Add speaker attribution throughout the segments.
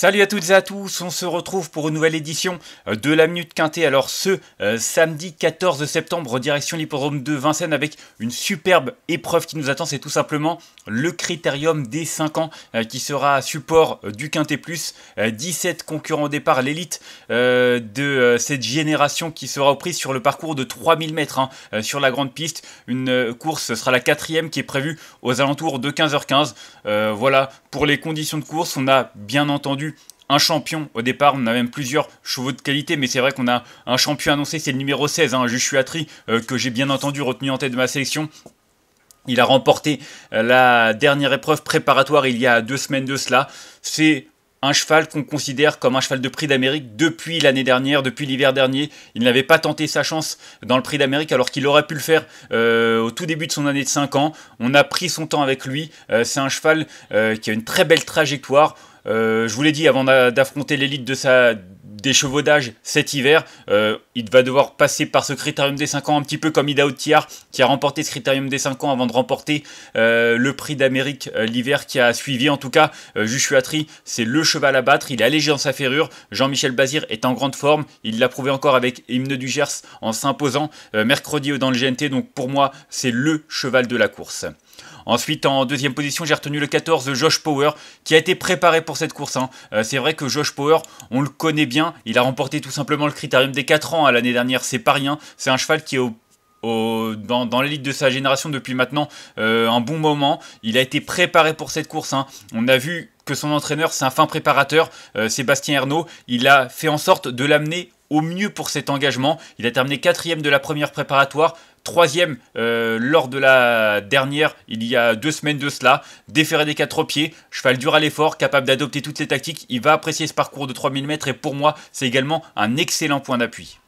Speaker 1: Salut à toutes et à tous, on se retrouve pour une nouvelle édition euh, de la Minute Quintée. Alors ce euh, samedi 14 septembre, direction l'hippodrome de Vincennes avec une superbe épreuve qui nous attend, c'est tout simplement le critérium des 5 ans euh, qui sera support du Quintet Plus. 17 concurrents au départ, l'élite de cette génération qui sera aux prises sur le parcours de 3000 mètres hein, sur la grande piste. Une course, ce sera la quatrième qui est prévue aux alentours de 15h15. voilà, pour les conditions de course, on a bien entendu un champion. Au départ, on a même plusieurs chevaux de qualité, mais c'est vrai qu'on a un champion annoncé, c'est le numéro 16, hein, Jushuatri, euh, que j'ai bien entendu retenu en tête de ma sélection. Il a remporté euh, la dernière épreuve préparatoire il y a deux semaines de cela. C'est un cheval qu'on considère comme un cheval de prix d'Amérique depuis l'année dernière, depuis l'hiver dernier. Il n'avait pas tenté sa chance dans le prix d'Amérique alors qu'il aurait pu le faire euh, au tout début de son année de 5 ans. On a pris son temps avec lui. c'est un cheval qui a une très belle trajectoire. Euh, je vous l'ai dit, avant d'affronter l'élite de sa des chevaux cet hiver. Euh, il va devoir passer par ce critérium des 5 ans, un petit peu comme Idaho Tiar, qui a remporté ce critérium des 5 ans avant de remporter euh, le prix d'Amérique l'hiver qui a suivi. En tout cas, Jushuatri, c'est le cheval à battre. Il est allégé dans sa ferrure. Jean-Michel Bazir est en grande forme. Il l'a prouvé encore avec Hymne du Gers en s'imposant mercredi dans le GNT. Donc pour moi, c'est le cheval de la course. Ensuite, en deuxième position, j'ai retenu le 14, Josh Power, qui a été préparé pour cette course. Hein. Euh, c'est vrai que Josh Power, on le connaît bien. Il a remporté tout simplement le critérium des 4 ans à hein, l'année dernière. C'est pas rien. C'est un cheval qui est au dans, l'élite de sa génération depuis maintenant euh, un bon moment. Il a été préparé pour cette course. Hein. On a vu que son entraîneur, c'est un fin préparateur, euh, Sébastien Ernaud. Il a fait en sorte de l'amener au mieux pour cet engagement. Il a terminé quatrième de la première préparatoire, troisième euh, lors de la dernière, il y a deux semaines de cela, déféré des quatre pieds, cheval dur à l'effort, capable d'adopter toutes les tactiques, il va apprécier ce parcours de 3000 mètres et pour moi c'est également un excellent point d'appui.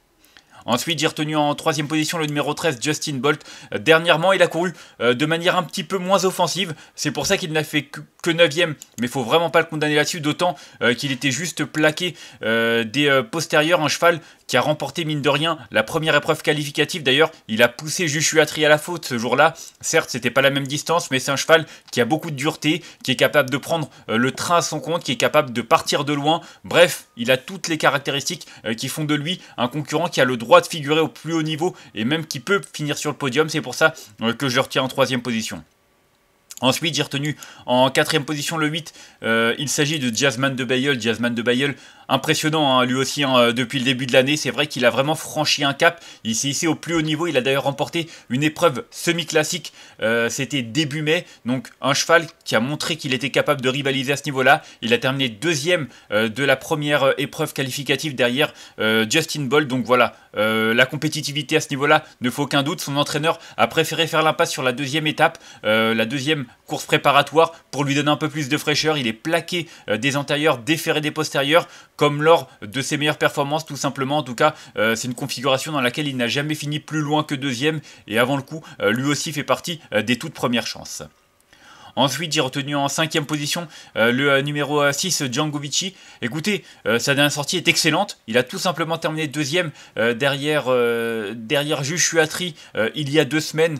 Speaker 1: Ensuite, j'ai retenu en troisième position le numéro 13, Justin Bolt. Euh, dernièrement, il a couru euh, de manière un petit peu moins offensive. C'est pour ça qu'il n'a fait que que 9ème, mais faut vraiment pas le condamner là-dessus, d'autant euh, qu'il était juste plaqué euh, des euh, postérieurs, un cheval qui a remporté mine de rien la première épreuve qualificative. D'ailleurs, il a poussé Atri à la faute ce jour-là. Certes, c'était pas la même distance, mais c'est un cheval qui a beaucoup de dureté, qui est capable de prendre le train à son compte, qui est capable de partir de loin. Bref, il a toutes les caractéristiques qui font de lui un concurrent qui a le droit de figurer au plus haut niveau et même qui peut finir sur le podium. C'est pour ça que je le retiens en troisième position. Ensuite, j'ai retenu en quatrième position le 8, euh, il s'agit de Jasmine de Bayeul. Jasmine de Bayeul, impressionnant hein, lui aussi hein, euh, depuis le début de l'année. C'est vrai qu'il a vraiment franchi un cap. Il s'est ici au plus haut niveau. Il a d'ailleurs remporté une épreuve semi-classique. Euh, c'était début mai. Donc un cheval qui a montré qu'il était capable de rivaliser à ce niveau-là. Il a terminé deuxième euh, de la première épreuve qualificative derrière Justin Ball. Donc voilà, la compétitivité à ce niveau-là ne faut aucun doute. Son entraîneur a préféré faire l'impasse sur la deuxième étape, la deuxième course préparatoire pour lui donner un peu plus de fraîcheur. Il est plaqué des antérieurs, déféré des postérieurs comme lors de ses meilleures performances tout simplement. En tout cas, euh, c'est une configuration dans laquelle il n'a jamais fini plus loin que deuxième et avant le coup, euh, lui aussi fait partie euh, des toutes premières chances. Ensuite, j'ai retenu en cinquième position le numéro 6, Djangovici. Écoutez, sa dernière sortie est excellente. Il a tout simplement terminé deuxième derrière, derrière Jushuatri il y a deux semaines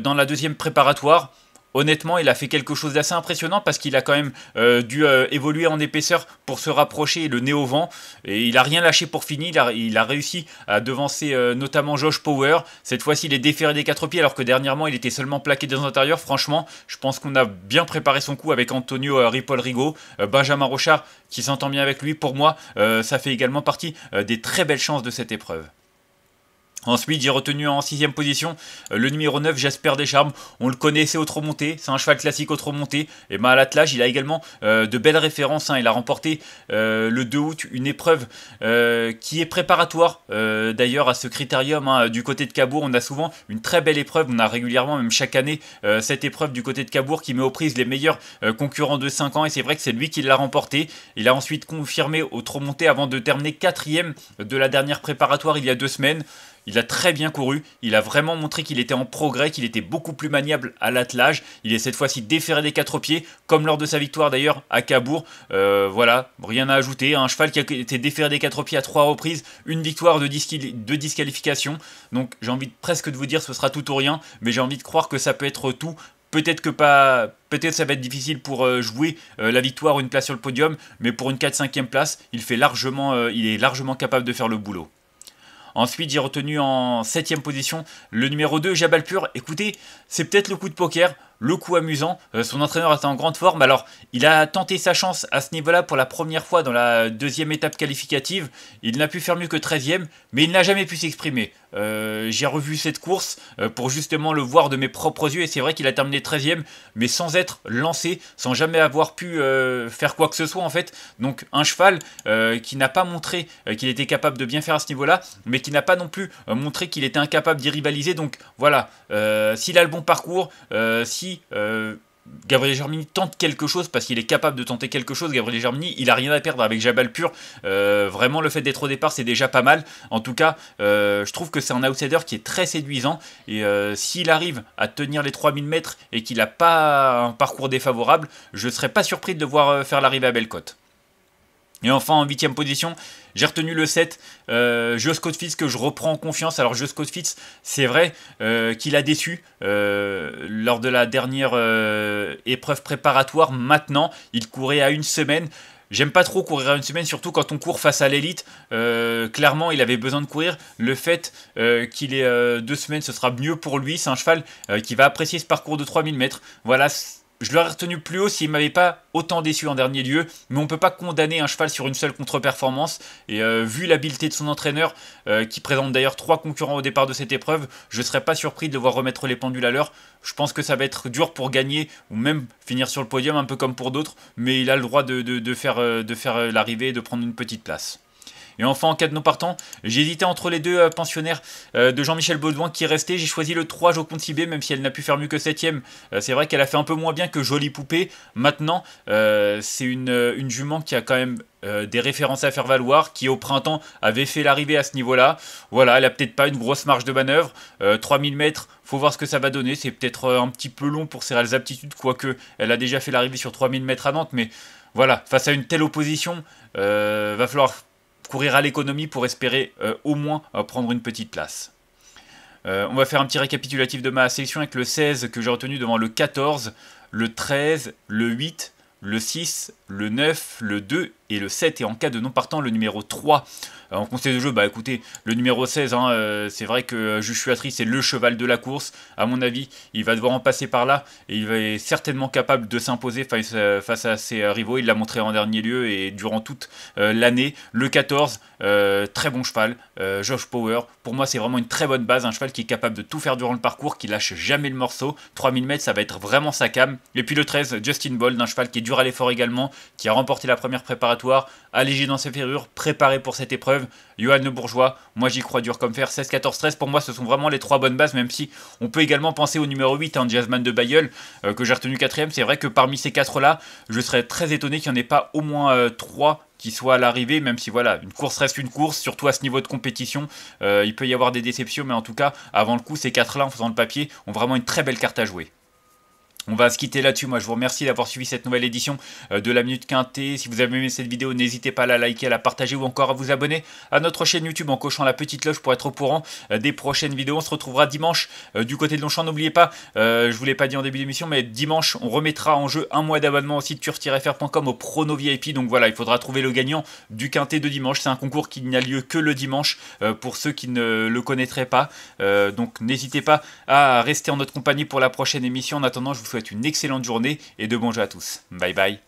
Speaker 1: dans la deuxième préparatoire honnêtement, il a fait quelque chose d'assez impressionnant parce qu'il a quand même euh, dû euh, évoluer en épaisseur pour se rapprocher le nez au vent. Et il a rien lâché pour finir. Il a, réussi à devancer euh, notamment Josh Power. Cette fois-ci, il est déféré des quatre pieds alors que dernièrement, il était seulement plaqué des l'intérieur, Franchement, je pense qu'on a bien préparé son coup avec Antonio Ripoll Rigo, Benjamin Rochard qui s'entend bien avec lui. Pour moi, ça fait également partie des très belles chances de cette épreuve. Ensuite, j'ai retenu en sixième position euh, le numéro 9, Jasper Descharmes. On le connaissait au trop monté, c'est un cheval classique au trop Et bien à l'attelage, il a également euh, de belles références. Hein. Il a remporté euh, le 2 août une épreuve qui est préparatoire d'ailleurs à ce critérium. Hein, du côté de Cabourg, on a souvent une très belle épreuve. On a régulièrement, même chaque année, cette épreuve du côté de Cabourg qui met aux prises les meilleurs concurrents de 5 ans. Et c'est vrai que c'est lui qui l'a remporté. Il a ensuite confirmé au trop avant de terminer quatrième de la dernière préparatoire il y a deux semaines. Il a très bien couru, il a vraiment montré qu'il était en progrès, qu'il était beaucoup plus maniable à l'attelage. Il est cette fois-ci déféré des quatre pieds, comme lors de sa victoire d'ailleurs à Cabourg. Euh, voilà, rien à ajouter. Un cheval qui a été déféré des quatre pieds à trois reprises, une victoire de, disqualification. Donc j'ai envie presque de vous dire ce sera tout ou rien, mais j'ai envie de croire que ça peut être tout. Peut-être que pas, peut-être ça va être difficile pour euh, jouer euh, la victoire, une place sur le podium, mais pour une 4-5e place, il, fait largement, il est largement capable de faire le boulot. Ensuite, j'ai retenu en 7 position le numéro 2, Jabalpur. Écoutez, c'est peut-être le coup de poker le coup amusant. Euh, son entraîneur était en grande forme. Alors, il a tenté sa chance à ce niveau-là pour la première fois dans la deuxième étape qualificative. Il n'a pu faire mieux que 13e, mais il n'a jamais pu s'exprimer. Euh, j'ai revu cette course euh, pour justement le voir de mes propres yeux. Et c'est vrai qu'il a terminé 13e, mais sans être lancé, sans jamais avoir pu faire quoi que ce soit en fait. Donc, un cheval qui n'a pas montré qu'il était capable de bien faire à ce niveau-là, mais qui n'a pas non plus montré qu'il était incapable d'y rivaliser. Donc, voilà, s'il a le bon parcours, si euh, Gabriel Germini tente quelque chose parce qu'il est capable de tenter quelque chose. Gabriel Germini, il a rien à perdre avec Jabal Pur. Euh, vraiment, le fait d'être au départ, c'est déjà pas mal. En tout cas, euh, je trouve que c'est un outsider qui est très séduisant. Et s'il arrive à tenir les 3000 mètres et qu'il n'a pas un parcours défavorable, je ne serais pas surpris de le voir faire l'arrivée à Bellecote. Et enfin, en huitième position, j'ai retenu le 7, euh, Joe Scott Fitz, que je reprends en confiance. Alors, Joe Scott Fitz, c'est vrai euh, qu'il a déçu euh, lors de la dernière euh, épreuve préparatoire. Maintenant, il courait à une semaine. J'aime pas trop courir à une semaine, surtout quand on court face à l'élite. clairement, il avait besoin de courir. Le fait qu'il ait deux semaines, ce sera mieux pour lui. C'est un cheval qui va apprécier ce parcours de 3000 mètres. Voilà, je l'aurais retenu plus haut s'il m'avait pas autant déçu en dernier lieu. Mais on ne peut pas condamner un cheval sur une seule contre-performance. Et euh, vu l'habileté de son entraîneur, euh, qui présente d'ailleurs trois concurrents au départ de cette épreuve, je ne serais pas surpris de voir remettre les pendules à l'heure. Je pense que ça va être dur pour gagner ou même finir sur le podium, un peu comme pour d'autres. Mais il a le droit de faire euh, l'arrivée et de prendre une petite place. Et enfin, en cas de non partant, j'ai hésité entre les deux euh, pensionnaires euh, de Jean-Michel Baudouin qui est resté. J'ai choisi le 3 joconde Sibé, même si elle n'a pu faire mieux que 7 euh, C'est vrai qu'elle a fait un peu moins bien que Jolie Poupée. Maintenant, c'est une, jument qui a quand même des références à faire valoir, qui au printemps avait fait l'arrivée à ce niveau-là. Voilà, elle a peut-être pas une grosse marge de manœuvre. 3000 mètres, faut voir ce que ça va donner. C'est peut-être un petit peu long pour ses réelles aptitudes, quoique elle a déjà fait l'arrivée sur 3000 mètres à Nantes, mais voilà, face à une telle opposition, va falloir courir à l'économie pour espérer euh, au moins euh, prendre une petite place. Euh, on va faire un petit récapitulatif de ma sélection avec le 16 que j'ai retenu devant le 14, le 13, le 8, le 6, le 9, le 2 et le 7. Et en cas de non partant, le numéro 3. Euh, en conseil de jeu, bah écoutez, le numéro 16, hein, euh, c'est vrai que euh, Jushuatri, c'est le cheval de la course. À mon avis, il va devoir en passer par là. Et il est certainement capable de s'imposer face, face, à ses rivaux. Il l'a montré en dernier lieu et durant toute l'année. Le 14, très bon cheval. Josh Power. Pour moi, c'est vraiment une très bonne base. Un cheval qui est capable de tout faire durant le parcours, qui lâche jamais le morceau. 3000 mètres, ça va être vraiment sa cam. Et puis le 13, Justin Bold, un cheval qui est dur à l'effort également, qui a remporté la première préparatoire, allégé dans ses ferrures, préparé pour cette épreuve. Johan Le Bourgeois, moi j'y crois dur comme fer. 16, 14, 13, pour moi ce sont vraiment les trois bonnes bases, même si on peut également penser au numéro 8, en hein, Jasmine de Bayeul, euh, que j'ai retenu quatrième. C'est vrai que parmi ces quatre-là, je serais très étonné qu'il n'y en ait pas au moins 3 euh, trois qui soient à l'arrivée, même si voilà, une course reste une course, surtout à ce niveau de compétition, euh, il peut y avoir des déceptions, mais en tout cas, avant le coup, ces quatre-là, en faisant le papier, ont vraiment une très belle carte à jouer. On va se quitter là-dessus. Moi, je vous remercie d'avoir suivi cette nouvelle édition euh, de la Minute Quintée. Si vous avez aimé cette vidéo, n'hésitez pas à la liker, à la partager ou encore à vous abonner à notre chaîne YouTube en cochant la petite cloche pour être au courant euh, des prochaines vidéos. On se retrouvera dimanche euh, du côté de Longchamp. N'oubliez pas, je je vous l'ai pas dit en début d'émission, mais dimanche, on remettra en jeu un mois d'abonnement au site tur-fr.com au prono VIP. Donc voilà, il faudra trouver le gagnant du Quintée de dimanche. C'est un concours qui n'a lieu que le dimanche pour ceux qui ne le connaîtraient pas. donc n'hésitez pas à rester en notre compagnie pour la prochaine émission. En attendant, je vous souhaite une excellente journée et de bons jeux à tous. Bye bye.